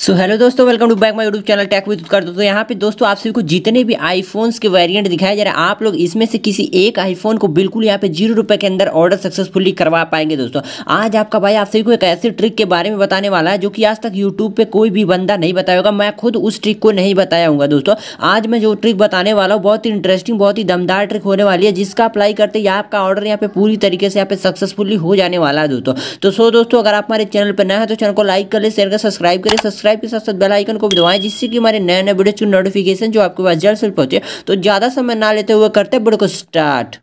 सो hello दोस्तों welcome to back my YouTube channel tech with कर दोस्तों यहाँ पे दोस्तों आप सभी को जितने भी आईफोन्स के वेरिएंट दिखाया जा रहे हैं आप लोग इसमें से किसी एक आईफोन को बिल्कुल यहाँ पे जीरो रुपए के अंदर ऑर्डर सक्सेसफुली करवा पाएंगे दोस्तों आज आपका भाई आप सभी को एक ऐसी ट्रिक के बारे में बताने वाला है जो कि आज तक यूट्यूब पर कोई भी बंदा नहीं बताएगा मैं खुद उस ट्रिक को नहीं बताया हूँ दोस्तों आज मैं जो ट्रिक बताने वाला हूँ बहुत ही इंटरेस्टिंग बहुत ही दमदार ट्रिक होने वाली है जिसका अप्लाई करते ही आपका ऑर्डर यहाँ पे पूरी तरीके से यहाँ पे सक्सेसफुली हो जाने वाला है दोस्तों तो सो दोस्तों अगर आप हमारे चैनल पर न है तो चैनल को लाइक करें शेयर कर सब्सक्राइब करें सब्सक्राइब सब्सक्राइब के साथ साथ बेल आइकन को भी दबाएं जिससे कि हमारे नए नए वीडियो की नोटिफिकेशन जो आपके पास जल्द से पहुंचे तो ज़्यादा समय ना लेते हुए करते वीडियो को स्टार्ट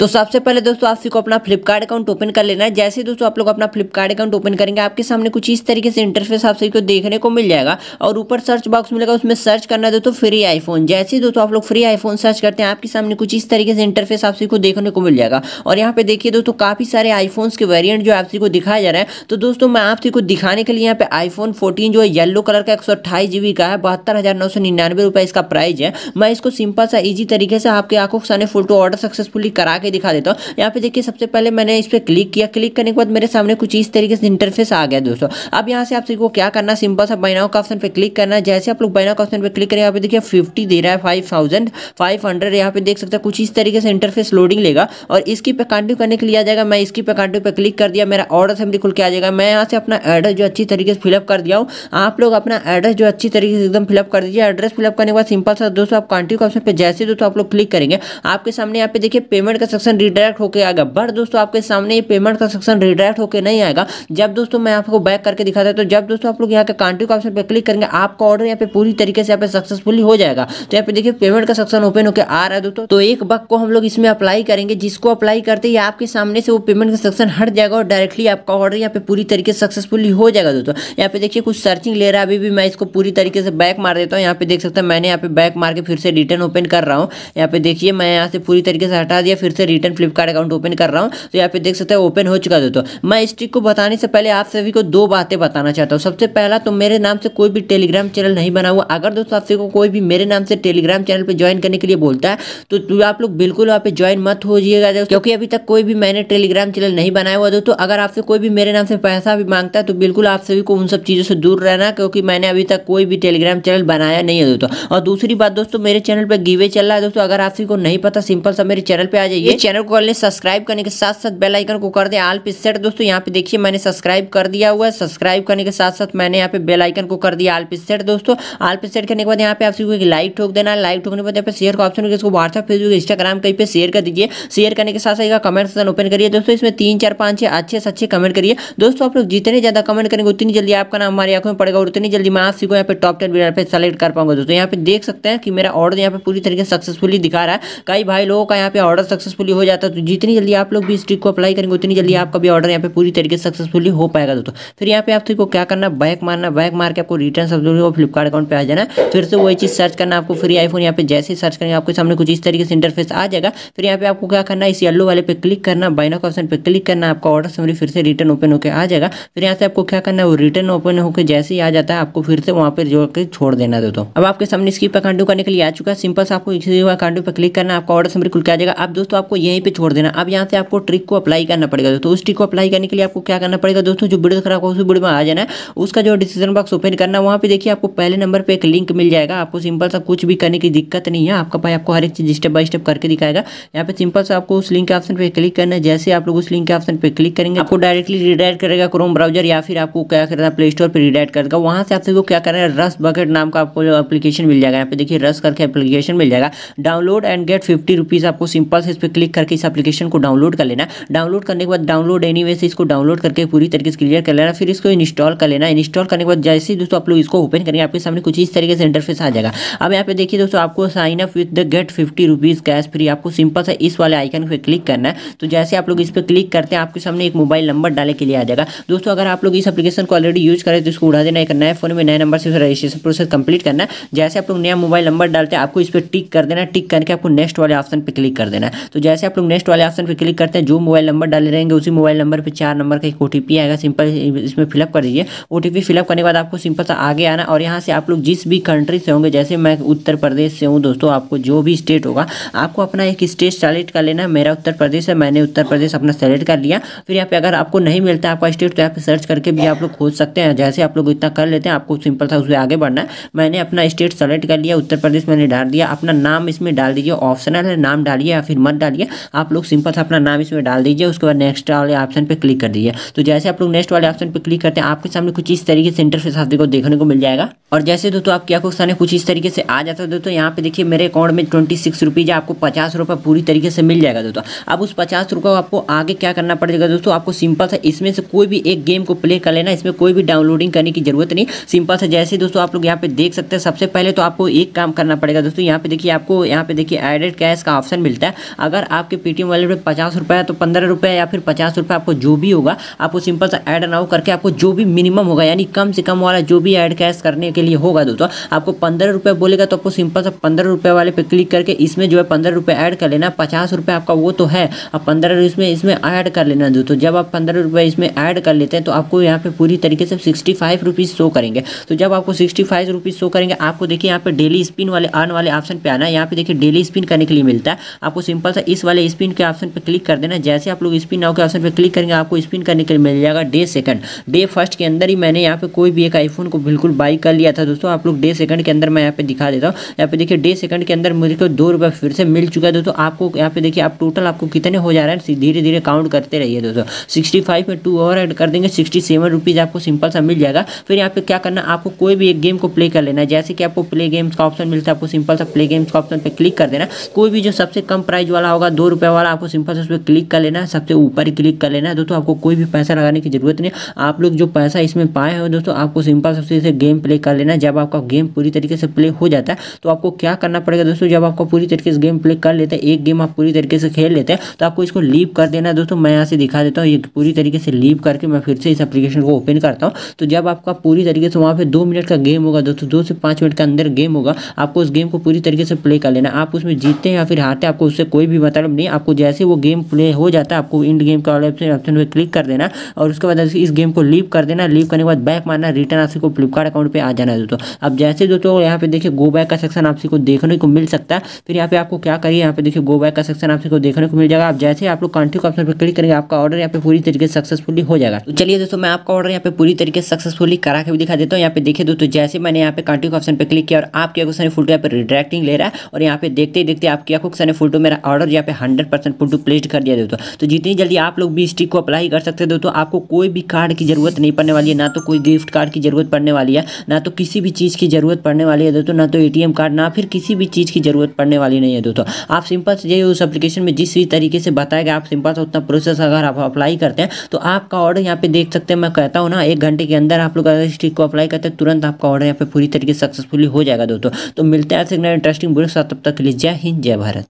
तो सबसे पहले दोस्तों आप को अपना फ्लिपकार्ट अकाउंट ओपन कर लेना है जैसे दोस्तों आप लोग अपना फ्लिपकार्ट अकाउंट ओपन करेंगे आपके सामने कुछ इस तरीके से इंटरफेस आप सभी को देखने को मिल जाएगा और ऊपर सर्च बॉक्स मिलेगा उसमें सर्च करना है दोस्तों फ्री आईफोन जैसे ही दोस्तों आप लोग फ्री आईफोन सर्च करते हैं आपके सामने कुछ इस तरीके से इंटरफेस आप सभी को देखने को मिल जाएगा और यहाँ पे देखिए दोस्तों काफ़ी सारे आईफोन के वेरियंट जो आप सभी को दिखाया जा रहा है तो दोस्तों मैं आप सभी को दिखाने के लिए यहाँ पे आईफोन फोर्टीन जो है येलो कलर का एक सौ का है बहत्तर हज़ार नौ सौ निन्यानवे रुपये इसका प्राइस है मैं इसको सिंपल सा ईजी तरीके से आपके आंखों के सामने फोटो ऑर्डर सक्सेसफुली करा के आगे दिखा देता हूँ यहाँ पे देखिए सबसे पहले मैंने इस पर क्लिक किया क्लिक करने के बाद मेरे सामने कुछ इस तरीके से इंटरफेस आ गया दोस्तों अब यहाँ से आप सभी को क्या करना सिंपल सा बैनाओ का ऑप्शन पर क्लिक करना जैसे आप लोग बैनाओ का ऑप्शन पर क्लिक करें यहाँ पे देखिए फिफ्टी दे रहा है फाइव थाउजेंड फाइव हंड्रेड यहाँ पे देख सकते हैं कुछ इस तरीके से इंटरफेस लोडिंग लेगा और इसकी पे कंटिन्यू करने के लिए आ जाएगा मैं इसकी पे कंटिन्यू पे क्लिक कर दिया मेरा ऑर्डर असेंबली खुल के आ जाएगा मैं यहाँ से अपना एड्रेस जो अच्छी तरीके से फिलअप कर दिया हूँ आप लोग अपना एड्रेस जो अच्छी तरीके से एकदम फिलअप कर दीजिए एड्रेस फिलअप करने के बाद सिंपल सा दोस्तों आप कंटिन्यू का ऑप्शन पर जैसे दोस्तों आप लोग क्लिक करेंगे आपके सामने यहाँ पे देखिए पेमेंट का सेक्शन रिडायरेक्ट होकर आएगा बट दोस्तों आपके सामने ये पेमेंट का सेक्शन रिडायरेक्ट होकर नहीं आएगा जब दोस्तों मैं आपको बैक करके दिखाता तो जब दोस्तों आप लोग यहाँ के कंट्री ऑप्शन पर क्लिक करेंगे आपका ऑर्डर यहाँ पे पूरी तरीके से यहाँ पे सक्सेसफुली हो जाएगा तो यहाँ पे देखिए पेमेंट का सेक्शन ओपन होकर आ रहा है दोस्तों तो एक बक को हम लोग इसमें अप्लाई करेंगे जिसको अप्लाई करते ही आपके सामने से वो पेमेंट का सेक्शन हट जाएगा और डायरेक्टली आपका ऑर्डर यहाँ पे पूरी तरीके से सक्सेसफुली हो जाएगा दोस्तों यहाँ पे देखिए कुछ सर्चिंग ले रहा है अभी भी मैं इसको पूरी तरीके से बैक मार देता हूँ यहाँ पे देख सकते हैं मैंने यहाँ पे बैक मार के फिर से रिटर्न ओपन कर रहा हूँ यहाँ पे देखिए मैं यहाँ से पूरी तरीके से हटा दिया फिर से रिटर्न फ्लिपकार्ट अकाउंट ओपन कर रहा हूँ तो यहाँ पे देख सकते हैं ओपन हो चुका दोस्तों मैं इस ट्रिक को बताने से पहले आप सभी को दो बातें बताना चाहता हूँ सबसे पहला तो मेरे नाम से कोई भी टेलीग्राम चैनल नहीं बना हुआ अगर दोस्तों आप सभी को कोई भी मेरे नाम से टेलीग्राम चैनल पर ज्वाइन करने के लिए बोलता है तो आप लोग बिल्कुल वहाँ पे ज्वाइन मत हो जाइएगा क्योंकि अभी तक कोई भी मैंने टेलीग्राम चैनल नहीं बनाया हुआ दोस्तों अगर आपसे कोई भी मेरे नाम से पैसा भी मांगता है तो बिल्कुल आप सभी को उन सब चीज़ों से दूर रहना क्योंकि मैंने अभी तक कोई भी टेलीग्राम चैनल बनाया नहीं है दोस्तों और दूसरी बात दोस्तों मेरे चैनल पर गिवे चल रहा है दोस्तों अगर आप सभी को नहीं पता सिंपल सा मेरे चैनल पर आ जाइए चैनल को कर लें सब्सक्राइब करने के साथ साथ बेल आइकन को कर दें आल पे सेट दोस्तों यहाँ पे देखिए मैंने सब्सक्राइब कर दिया हुआ है सब्सक्राइब करने के साथ साथ मैंने यहाँ पे बेल आइकन को कर दिया आल पे सेट दोस्तों आल पे सेट करने के बाद यहाँ पे आपसे कोई लाइक ठोक देना है लाइक ठोकने के बाद यहाँ पे शेयर का ऑप्शन होगा इसको व्हाट्सअप फेसबुक इंस्टाग्राम कहीं पर शेयर कर दीजिए शेयर करने के साथ साथ कमेंट सेक्शन ओपन करिए दोस्तों इसमें तीन चार पाँच छः अच्छे से अच्छे कमेंट करिए दोस्तों आप लोग जितने ज़्यादा कमेंट करेंगे उतनी जल्दी आपका नाम हमारे आंखों में पड़ेगा और उतनी जल्दी मैं आप सीखो यहाँ पे टॉप टेन पे सेलेक्ट कर पाऊंगा दोस्तों यहाँ पे देख सकते हैं कि मेरा ऑर्डर यहाँ पे पूरी तरीके से सक्सेसफुली दिखा रहा है कई भाई लोगों का यहाँ पे ऑर्डर सक्सेसफुल सक्सेसफुली हो जाता है तो जितनी जल्दी आप लोग भी इस ट्रिक को अप्लाई करेंगे उतनी जल्दी आपका भी ऑर्डर यहाँ पे पूरी तरीके से सक्सेसफुली हो पाएगा दोस्तों फिर यहाँ पे आप को क्या करना बैक मारना बैक मार के आपको रिटर्न सब्सिडी को फ्लिपकार्ट अकाउंट पर आ जाना फिर से वही चीज़ सर्च करना आपको फ्री आईफोन यहाँ पे जैसे सर्च करेंगे आपके सामने कुछ इस तरीके से इंटरफेस आ जाएगा फिर यहाँ पे आपको क्या करना इस येलो वाले पे क्लिक करना बाइनक ऑप्शन पे क्लिक करना आपका ऑर्डर समरी फिर से रिटर्न ओपन होकर आ जाएगा फिर यहाँ से आपको क्या करना है वो रिटर्न ओपन होकर जैसे ही आ जाता है आपको फिर से वहाँ पर जो छोड़ देना दोस्तों अब आपके सामने इसकी अकाउंट करने के लिए आ चुका है सिंपल से आपको इसी अकाउंट पर क्लिक करना आपका ऑर्डर समरी खुल के आ जाएगा आप दोस्तों आपको यहीं पे छोड़ देना अब यहाँ से आपको ट्रिक को अप्लाई करना पड़ेगा दोस्तों उस ट्रिक को अप्लाई करने के लिए आपको क्या करना पड़ेगा दोस्तों जो वीडियो खराब होगा उस वीडियो में आ जाना है उसका जो डिसीजन बॉक्स ओपन करना वहाँ पर देखिए आपको पहले नंबर पर एक लिंक मिल जाएगा आपको सिंपल सा कुछ भी करने की दिक्कत नहीं है आपका भाई आपको हर एक चीज़ स्टेप बाय स्टेप करके दिखाएगा यहाँ पे सिंपल सा आपको उस लिंक के ऑप्शन पर क्लिक करना है जैसे आप लोग उस लिंक के ऑप्शन पर क्लिक करेंगे आपको डायरेक्टली रिडायरेक्ट करेगा क्रोम ब्राउजर या फिर आपको क्या करना प्ले स्टोर पर रिडायरेक्ट करेगा वहाँ से आपसे क्या करना है रस बकेट नाम का आपको एप्लीकेशन मिल जाएगा यहाँ पे देखिए रस करके एप्लीकेशन मिल जाएगा download and get fifty rupees आपको सिंपल से इस पर क्लिक करके इस एप्लीकेशन को डाउनलोड कर लेना डाउनलोड करने के बाद डाउनलोड एनी से इसको डाउनलोड करके पूरी तरीके से क्लियर कर लेना फिर इसको इंस्टॉल कर लेना इंस्टॉल करने के बाद जैसे ही दोस्तों आप लोग इसको ओपन करेंगे आपके सामने कुछ इस तरीके से इंटरफेस आ जाएगा अब यहाँ पे देखिए दोस्तों आपको sign up with the get fifty rupees cash free आपको सिंपल सा इस वाले आइकन पर क्लिक करना है तो जैसे आप लोग इस पर क्लिक करते हैं आपके सामने एक मोबाइल नंबर डाले के लिए आ जाएगा दोस्तों अगर आप लोग इस एप्लीकेशन को ऑलरेडी यूज करें तो इसको उड़ा देना एक नए फोन में नए नंबर से रजिस्ट्रेशन प्रोसेस कंप्लीट करना है जैसे आप लोग नया मोबाइल नंबर डालते हैं आपको इस पर टिक कर देना टिक करके आपको नेक्स्ट वाले ऑप्शन पर क्लिक कर देना तो जैसे आप लोग नेक्स्ट वाले ऑप्शन पर क्लिक करते हैं जो मोबाइल नंबर डाले रहेंगे उसी मोबाइल नंबर पर चार नंबर का एक ओ आएगा सिंपल इसमें फिलअप कर दीजिए ओ फिलअप करने के बाद आपको सिंपल सा आगे आना और यहाँ से आप लोग जिस भी कंट्री से होंगे जैसे मैं उत्तर प्रदेश से हूँ दोस्तों आपको जो भी स्टेट होगा आपको अपना एक स्टेट सेलेक्ट कर लेना है मेरा उत्तर प्रदेश है मैंने उत्तर प्रदेश अपना सेलेक्ट कर लिया फिर यहाँ पे अगर आपको नहीं मिलता आपका स्टेट तो यहाँ पे सर्च करके भी आप लोग खोज सकते हैं जैसे आप लोग इतना कर लेते हैं आपको सिंपल था उसे आगे बढ़ना है मैंने अपना स्टेट सेलेक्ट कर लिया उत्तर प्रदेश मैंने डाल दिया अपना नाम इसमें डाल दीजिए ऑप्शनल है नाम डालिए या फिर मत डालिए लिए आप लोग सिंपल सा अपना नाम इसमें डाल दीजिए उसके बाद नेक्स्ट वाले ऑप्शन पर क्लिक कर दीजिए तो जैसे आप लोग नेक्स्ट वाले ऑप्शन पर क्लिक करते हैं आपके सामने कुछ इस तरीके से इंटरफेस आप देखो देखने को मिल जाएगा और जैसे दोस्तों आपके सामने कुछ इस तरीके से आ जाता है दोस्तों यहाँ पे देखिए मेरे अकाउंट में ट्वेंटी सिक्स रुपीज़ आपको पचास रुपये पूरी तरीके से मिल जाएगा दोस्तों अब उस पचास रुपये को आपको आगे क्या करना पड़ेगा दोस्तों आपको सिंपल सा इसमें से कोई भी एक गेम को प्ले कर लेना इसमें कोई भी डाउनलोडिंग करने की जरूरत नहीं सिंपल सा जैसे दोस्तों आप लोग यहाँ पे देख सकते हैं सबसे पहले तो आपको एक काम करना पड़ेगा दोस्तों यहाँ पे देखिए आपको यहाँ पे देखिए एडेड कैश का ऑप्शन मिलता है अगर आपके पेटीएम वॉलेट में पचास रुपये तो पंद्रह रुपये या फिर पचास रुपये आपको जो भी होगा आपको सिंपल सा एड नाउ करके आपको जो भी मिनिमम होगा यानी कम से कम वाला जो भी एड कैश करने के लिए होगा दोस्तों आपको पंद्रह रुपये बोलेगा तो आपको सिंपल सा पंद्रह रुपये वाले पे क्लिक करके इसमें जो है पंद्रह रुपये ऐड कर लेना पचास रुपये आपका वो तो है अब पंद्रह इसमें इसमें ऐड कर लेना दोस्तों जब आप पंद्रह रुपये इसमें ऐड कर लेते हैं तो आपको यहाँ पे पूरी तरीके से सिक्सटी फाइव रुपीज़ शो करेंगे तो जब आपको सिक्सटी फाइव रुपीज़ शो करेंगे आपको देखिए यहाँ पे डेली स्पिन वाले अर्न वाले ऑप्शन पे आना है यहाँ पे देखिए डेली स्पिन करने के लिए मिलता है आपको सिंपल सा इस वाले स्पिन के ऑप्शन पर क्लिक कर देना जैसे आप लोग स्पिन नाउ के ऑप्शन पर क्लिक करेंगे आपको स्पिन करने के लिए मिल जाएगा डे सेकंड डे फर्स्ट के अंदर ही मैंने यहाँ पर कोई भी एक आईफोन को बिल्कुल बाई कर लिया गया था दोस्तों आप लोग डे सेकंड के अंदर मैं यहाँ पे दिखा देता हूँ यहाँ पे देखिए डे सेकंड के अंदर मुझे तो दो रुपये फिर से मिल चुका है दोस्तों आपको यहाँ पे देखिए आप टोटल आपको कितने हो जा रहे हैं धीरे धीरे काउंट करते रहिए दोस्तों सिक्सटी फाइव में टू और एड कर देंगे सिक्सटी सेवन रुपीज़ आपको सिंपल सा मिल जाएगा फिर यहाँ पे क्या करना आपको कोई भी एक गेम को प्ले कर लेना है जैसे कि आपको प्ले गेम्स का ऑप्शन मिलता है आपको सिंपल सा प्ले गेम्स का ऑप्शन पर क्लिक कर देना कोई भी जो सबसे कम प्राइस वाला होगा दो रुपये वाला आपको सिंपल से उस पर क्लिक कर लेना है सबसे ऊपर ही क्लिक कर लेना है दोस्तों आपको कोई भी पैसा लगाने की जरूरत नहीं आप लोग जो पैसा इसमें पाए हो दोस्तों आपको सिंपल सबसे इसे गेम प्ले कर लेना जब आपका गेम पूरी तरीके से प्ले हो जाता है तो आपको क्या करना पड़ेगा दोस्तों जब आपको पूरी तरीके से गेम प्ले कर लेते हैं एक गेम आप पूरी तरीके से खेल लेते हैं तो आपको इसको लीव कर देना दोस्तों मैं यहाँ से दिखा देता हूँ ये पूरी तरीके से लीव करके मैं फिर से इस एप्लीकेशन को ओपन करता हूँ तो जब आपका पूरी तरीके से वहाँ पर दो मिनट का गेम होगा दोस्तों दो से पाँच मिनट के अंदर गेम होगा आपको उस गेम को पूरी तरीके से प्ले कर लेना आप उसमें जीतते हैं या फिर हारते हैं आपको उससे कोई भी मतलब नहीं आपको जैसे वो गेम प्ले हो जाता है आपको इंड गेम का ऑप्शन पर क्लिक कर देना और उसके बाद इस गेम को लीव कर देना लीव करने के बाद बैक मारना रिटर्न आपसे को फ्लिपकार्ट अकाउंट पर आ जाना जाना है दोस्तों अब जैसे दोस्तों यहाँ पे देखिए गो बैक का सेक्शन आपसे को देखने को मिल सकता है फिर यहाँ पे आपको क्या करिए यहाँ पे देखिए गो बैक का सेक्शन आपसे को देखने को मिल जाएगा आप जैसे आप लोग कंट्री ऑप्शन पर क्लिक करेंगे आपका ऑर्डर यहाँ पे पूरी तरीके से सक्सेसफुली हो जाएगा तो चलिए दोस्तों मैं आपका ऑर्डर यहाँ पे पूरी तरीके से सक्सेसफुली करा के भी दिखा देता हूँ यहाँ पे देखिए दोस्तों जैसे मैंने यहाँ पे कंट्री ऑप्शन पर क्लिक किया और आपके क्वेश्चन फोटो यहाँ पर रिडायरेक्टिंग ले रहा है और यहाँ पे देखते ही देखते आपके क्वेश्चन फुल टू मेरा ऑर्डर यहाँ पे हंड्रेड परसेंट फोटो टू कर दिया दोस्तों तो जितनी जल्दी आप लोग भी इस ट्रिक को अप्लाई कर सकते हैं दोस्तों आपको कोई भी कार्ड की जरूरत नहीं पड़ने वाली है ना तो कोई गिफ्ट कार्ड की जरूरत पड़ने वाली है ना तो किसी भी चीज़ की ज़रूरत पड़ने वाली है दोस्तों ना तो ए कार्ड ना फिर किसी भी चीज़ की ज़रूरत पड़ने वाली नहीं है दोस्तों आप सिंपल से ये उस एप्लीकेशन में जिस भी तरीके से बताया गया आप सिंपल से उतना प्रोसेस अगर आप अप्लाई करते हैं तो आपका ऑर्डर यहाँ पे देख सकते हैं मैं कहता हूँ ना एक घंटे के अंदर आप लोग अगर इस चीज़ को अप्लाई करते हैं तुरंत आपका ऑर्डर यहाँ पर पूरी तरीके से सक्सेसफुली हो जाएगा दोस्तों तो मिलते हैं ऐसे इंटरेस्टिंग बुरे साथ तब तक के लिए जय हिंद जय भारत